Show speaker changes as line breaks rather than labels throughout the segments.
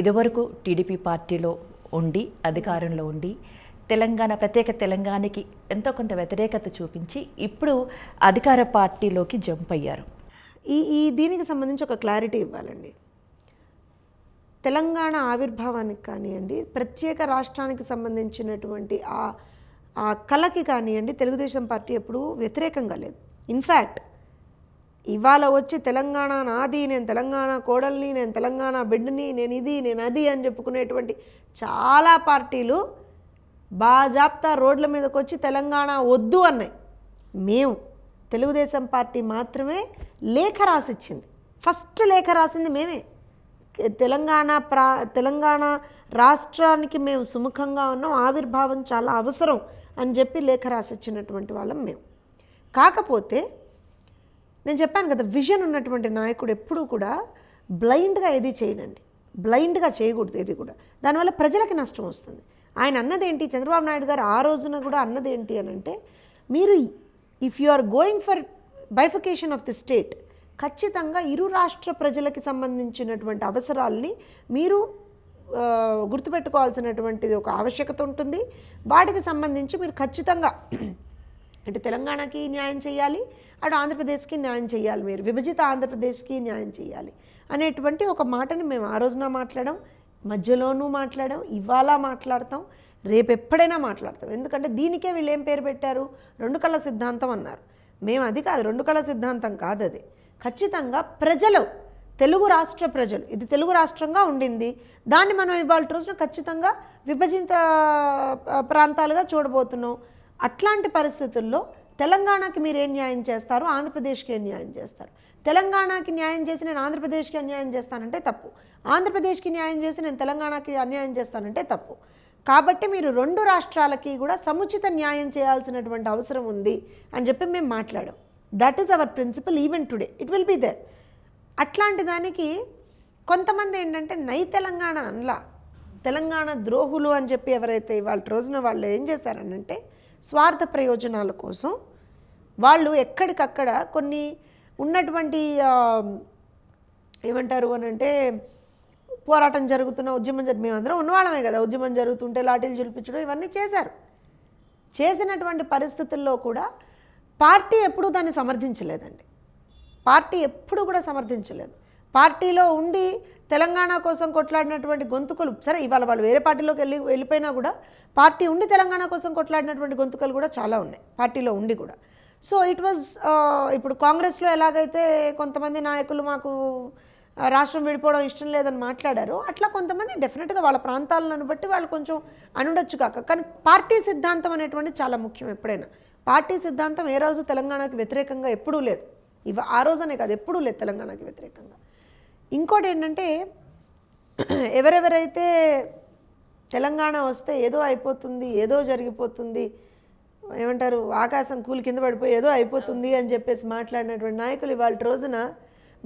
ఇదివరకు టీడీపీ పార్టీలో ఉండి అధికారంలో ఉండి తెలంగాణ ప్రత్యేక తెలంగాణకి ఎంతో కొంత వ్యతిరేకత చూపించి ఇప్పుడు అధికార పార్టీలోకి జంప్ అయ్యారు ఈ ఈ దీనికి సంబంధించి ఒక క్లారిటీ ఇవ్వాలండి తెలంగాణ ఆవిర్భావానికి కానివ్వండి ప్రత్యేక రాష్ట్రానికి సంబంధించినటువంటి ఆ ఆ కళకి కానివ్వండి తెలుగుదేశం పార్టీ ఎప్పుడూ వ్యతిరేకంగా లేదు ఇన్ఫ్యాక్ట్ ఇవాళ వచ్చి తెలంగాణ నాది నేను తెలంగాణ కోడల్ని నేను తెలంగాణ బిడ్డని నేను ఇది నేను అది అని చెప్పుకునేటువంటి చాలా పార్టీలు బాజాప్తా రోడ్ల మీదకి వచ్చి తెలంగాణ వద్దు అన్నాయి మేము తెలుగుదేశం పార్టీ మాత్రమే లేఖ రాసిచ్చింది ఫస్ట్ లేఖ రాసింది మేమే తెలంగాణ ప్రా తెలంగాణ రాష్ట్రానికి మేము సుముఖంగా ఉన్నాం ఆవిర్భావం చాలా అవసరం అని చెప్పి లేఖ రాసిచ్చినటువంటి వాళ్ళం మేము కాకపోతే నేను చెప్పాను కదా విజన్ ఉన్నటువంటి నాయకుడు ఎప్పుడూ కూడా బ్లైండ్గా ఏది చేయనండి బ్లైండ్గా చేయకూడదు ఏది కూడా దానివల్ల ప్రజలకి నష్టం వస్తుంది ఆయన అన్నదేంటి చంద్రబాబు నాయుడు గారు ఆ రోజున కూడా అన్నదేంటి అని అంటే మీరు if you are going for bifurcation of the state ఖచ్చితంగా ఇరు రాష్ట్ర ప్రజలకి సంబంధించినటువంటి అవసరాల్ని మీరు గుర్తుపెట్టుకోవాల్సినటువంటిది ఒక ఆవశ్యకత ఉంటుంది వాటికి సంబంధించి మీరు ఖచ్చితంగా అంటే తెలంగాణకి న్యాయం చేయాలి అటు ఆంధ్రప్రదేశ్కి న్యాయం చేయాలి మీరు విభజిత ఆంధ్రప్రదేశ్కి న్యాయం చేయాలి అనేటువంటి ఒక మాటను మేము ఆ రోజున మాట్లాడడం మధ్యలోనూ మాట్లాడడం ఇవాళ మాట్లాడతాం రేపు ఎప్పుడైనా మాట్లాడతాం ఎందుకంటే దీనికే వీళ్ళు ఏం పేరు పెట్టారు రెండు కళ్ళ సిద్ధాంతం అన్నారు మేము అది కాదు రెండు కళ్ళ సిద్ధాంతం కాదు అది ఖచ్చితంగా ప్రజలు తెలుగు రాష్ట్ర ప్రజలు ఇది తెలుగు రాష్ట్రంగా ఉండింది దాన్ని మనం ఇవాళ రోజున ఖచ్చితంగా విభజిత ప్రాంతాలుగా చూడబోతున్నాం అట్లాంటి పరిస్థితుల్లో తెలంగాణకి మీరు ఏం న్యాయం చేస్తారు ఆంధ్రప్రదేశ్కి ఏం న్యాయం చేస్తారు తెలంగాణకి న్యాయం చేసి నేను ఆంధ్రప్రదేశ్కి అన్యాయం చేస్తానంటే తప్పు ఆంధ్రప్రదేశ్కి న్యాయం చేసి నేను తెలంగాణకి అన్యాయం చేస్తానంటే తప్పు కాబట్టి మీరు రెండు రాష్ట్రాలకి కూడా సముచిత న్యాయం చేయాల్సినటువంటి అవసరం ఉంది అని చెప్పి మేము మాట్లాడాం that is our principle even today it will be there అట్లాంటి దానికి కొంతమంది ఏంటంటే నై తెలంగాణ అనలా తెలంగాణ ద్రోహులు అని చెప్పి ఎవరైతే వాళ్ళ రోజున వాళ్ళు ఏం చేశారనంటే స్వార్థ ప్రయోజనాల కోసం వాళ్ళు ఎక్కడికక్కడ కొన్ని ఉన్నటువంటి ఏమంటారు అని అంటే పోరాటం జరుగుతున్న ఉద్యమం జరిగి మేమందరం ఉన్నవాళ్ళమే కదా ఉద్యమం జరుగుతుంటే లాఠీలు చూపించడం ఇవన్నీ చేశారు చేసినటువంటి పరిస్థితుల్లో కూడా పార్టీ ఎప్పుడూ దాన్ని సమర్థించలేదండి పార్టీ ఎప్పుడు కూడా సమర్థించలేదు పార్టీలో ఉండి తెలంగాణ కోసం కొట్లాడినటువంటి గొంతుకలు సరే ఇవాళ వాళ్ళు వేరే పార్టీలోకి వెళ్ళి వెళ్ళిపోయినా కూడా పార్టీ ఉండి తెలంగాణ కోసం కొట్లాడినటువంటి గొంతుకలు కూడా చాలా ఉన్నాయి పార్టీలో ఉండి కూడా సో ఇట్ వాజ్ ఇప్పుడు కాంగ్రెస్లో ఎలాగైతే కొంతమంది నాయకులు మాకు రాష్ట్రం విడిపోవడం ఇష్టం లేదని మాట్లాడారు అట్లా కొంతమంది డెఫినెట్గా వాళ్ళ ప్రాంతాలను బట్టి వాళ్ళు కొంచెం అనుండొచ్చు కాక కానీ పార్టీ సిద్ధాంతం అనేటువంటి చాలా ముఖ్యం ఎప్పుడైనా పార్టీ సిద్ధాంతం ఏ రోజు తెలంగాణకు వ్యతిరేకంగా ఎప్పుడూ లేదు ఇవ ఆ రోజనే కాదు ఎప్పుడూ లేదు తెలంగాణకి వ్యతిరేకంగా ఇంకోటి ఏంటంటే ఎవరెవరైతే తెలంగాణ వస్తే ఏదో అయిపోతుంది ఏదో జరిగిపోతుంది ఏమంటారు ఆకాశం కూలి కింద పడిపోయి ఏదో అయిపోతుంది అని చెప్పేసి మాట్లాడినటువంటి నాయకులు ఇవాళ రోజున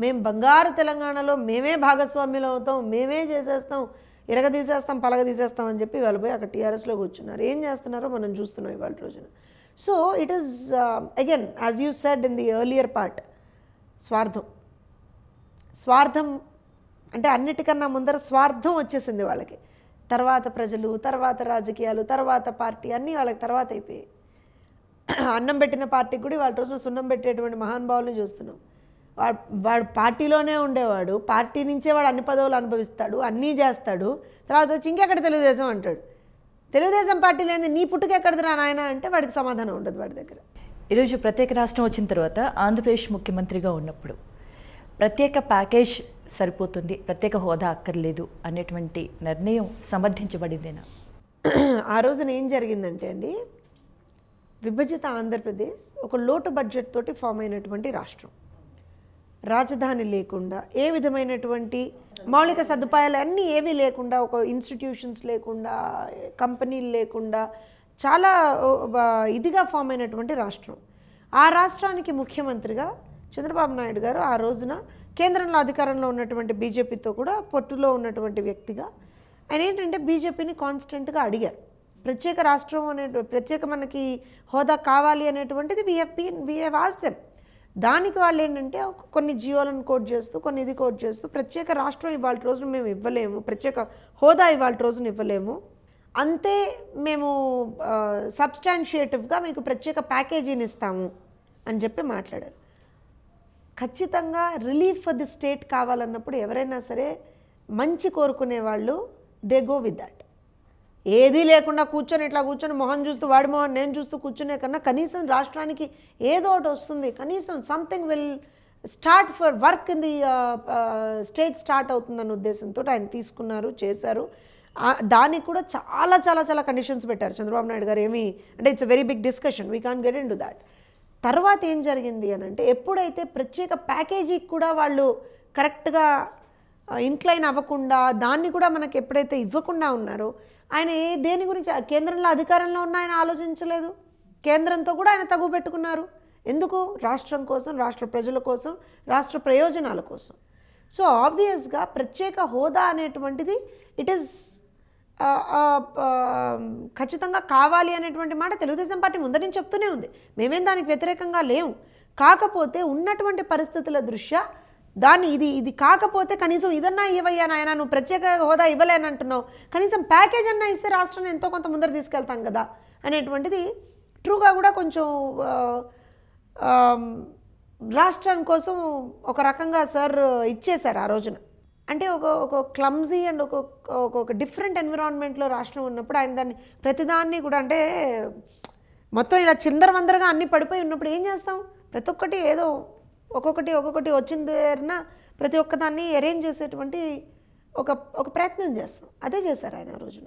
మేము బంగారు తెలంగాణలో మేమే భాగస్వామ్యులు అవుతాం మేమే చేసేస్తాం ఇరగదీసేస్తాం పలగదీసేస్తాం అని చెప్పి వాళ్ళు పోయి అక్కడ టీఆర్ఎస్లో కూర్చున్నారు ఏం చేస్తున్నారో మనం చూస్తున్నాం ఇవాళ రోజున so it is again as you said in the earlier part స్వార్థం స్వార్థం అంటే అన్నిటికన్నా ముందర స్వార్థం వచ్చేసింది వాళ్ళకి తర్వాత ప్రజలు తర్వాత రాజకీయాలు తర్వాత పార్టీ అన్నీ వాళ్ళకి తర్వాత అయిపోయాయి అన్నం పెట్టిన పార్టీకి కూడా వాళ్ళ రోజున సున్నం పెట్టేటువంటి మహానుభావులను చూస్తున్నాం వాడు వాడు పార్టీలోనే ఉండేవాడు పార్టీ నుంచే వాడు అన్ని పదవులు అనుభవిస్తాడు అన్నీ చేస్తాడు తర్వాత వచ్చి ఇంకెక్కడ తెలుగుదేశం అంటాడు తెలుగుదేశం పార్టీ లేని నీ పుట్టుకెక్కడదిరా నాయన అంటే వాడికి సమాధానం ఉండదు వాడి దగ్గర ఈరోజు ప్రత్యేక రాష్ట్రం వచ్చిన తర్వాత ఆంధ్రప్రదేశ్ ముఖ్యమంత్రిగా ఉన్నప్పుడు ప్రత్యేక ప్యాకేజ్ సరిపోతుంది ప్రత్యేక హోదా అక్కర్లేదు అనేటువంటి నిర్ణయం సమర్థించబడిందేనా ఆ రోజున ఏం జరిగిందంటే అండి విభజిత ఆంధ్రప్రదేశ్ ఒక లోటు బడ్జెట్ తోటి ఫామ్ అయినటువంటి రాష్ట్రం రాజధాని లేకుండా ఏ విధమైనటువంటి మౌలిక సదుపాయాలు అన్నీ ఏమీ లేకుండా ఒక ఇన్స్టిట్యూషన్స్ లేకుండా కంపెనీలు లేకుండా చాలా ఇదిగా ఫామ్ అయినటువంటి రాష్ట్రం ఆ రాష్ట్రానికి ముఖ్యమంత్రిగా చంద్రబాబు నాయుడు గారు ఆ రోజున కేంద్రంలో అధికారంలో ఉన్నటువంటి బీజేపీతో కూడా పొట్టులో ఉన్నటువంటి వ్యక్తిగా ఆయన ఏంటంటే బీజేపీని కాన్స్టెంట్గా అడిగారు ప్రత్యేక రాష్ట్రం అనే ప్రత్యేక మనకి హోదా కావాలి అనేటువంటిది విహెపీ విఎఫ్ ఆస్టెమ్ దానికి వాళ్ళు ఏంటంటే కొన్ని జియోలను కోట్ చేస్తూ కొన్ని ఇది కోట్ చేస్తూ ప్రత్యేక రాష్ట్రం ఇవాళ రోజున మేము ఇవ్వలేము ప్రత్యేక హోదా ఇవాళ రోజున ఇవ్వలేము అంతే మేము సబ్స్టాన్షియేటివ్గా మీకు ప్రత్యేక ప్యాకేజీని ఇస్తాము అని చెప్పి మాట్లాడారు ఖచ్చితంగా రిలీఫ్ ఫర్ ది స్టేట్ కావాలన్నప్పుడు ఎవరైనా సరే మంచి కోరుకునే వాళ్ళు దే గో విత్ దట్ ఏదీ లేకుండా కూర్చొని ఇట్లా కూర్చొని మొహం చూస్తూ వాడి మొహం నేను చూస్తూ కూర్చునే కన్నా కనీసం రాష్ట్రానికి ఏదో ఒకటి వస్తుంది కనీసం something will start for work in the state start అవుతుందన్న ఉద్దేశంతో ఆయన తీసుకున్నారు చేశారు దానికి కూడా చాలా చాలా చాలా కండిషన్స్ పెట్టారు చంద్రబాబు నాయుడు గారు ఏమి అంటే it's very big discussion we can get into that తర్వాత ఏం జరిగింది అని అంటే ఎప్పుడైతే ప్రత్యేక ప్యాకేజీకి కూడా వాళ్ళు కరెక్ట్గా ఇంక్లైన్ అవ్వకుండా దాన్ని కూడా మనకు ఎప్పుడైతే ఇవ్వకుండా ఉన్నారో ఆయన ఏ దేని గురించి కేంద్రంలో అధికారంలో ఉన్న ఆయన ఆలోచించలేదు కేంద్రంతో కూడా ఆయన తగు పెట్టుకున్నారు ఎందుకు రాష్ట్రం కోసం రాష్ట్ర ప్రజల కోసం రాష్ట్ర ప్రయోజనాల కోసం సో ఆబ్వియస్గా ప్రత్యేక హోదా అనేటువంటిది ఇట్ ఈస్ ఖచ్చితంగా కావాలి అనేటువంటి మాట తెలుగుదేశం పార్టీ ముందరి నుంచి చెప్తూనే ఉంది మేమేం దానికి వ్యతిరేకంగా లేము కాకపోతే ఉన్నటువంటి పరిస్థితుల దృష్ట్యా దాన్ని ఇది ఇది కాకపోతే కనీసం ఇదన్నా ఇవ్వయ్యా నాయన నువ్వు ప్రత్యేక హోదా ఇవ్వలేనంటున్నావు కనీసం ప్యాకేజ్ అన్నా ఇస్తే రాష్ట్రాన్ని ఎంతో కొంత ముందర తీసుకెళ్తాం కదా అనేటువంటిది ట్రూగా కూడా కొంచెం రాష్ట్రం కోసం ఒక రకంగా సార్ ఇచ్చేశారు ఆ రోజున అంటే ఒక ఒక క్లమ్జీ అండ్ ఒక ఒక డిఫరెంట్ ఎన్విరాన్మెంట్లో రాష్ట్రం ఉన్నప్పుడు ఆయన దాన్ని ప్రతిదాన్ని కూడా అంటే మొత్తం ఇలా చిందరవందరగా అన్నీ పడిపోయి ఉన్నప్పుడు ఏం చేస్తాం ప్రతి ఒక్కటి ఏదో ఒక్కొక్కటి ఒక్కొక్కటి వచ్చిన ప్రతి ఒక్కదాన్ని అరేంజ్ చేసేటువంటి ఒక ఒక ప్రయత్నం చేస్తాం అదే చేశారు ఆయన రోజున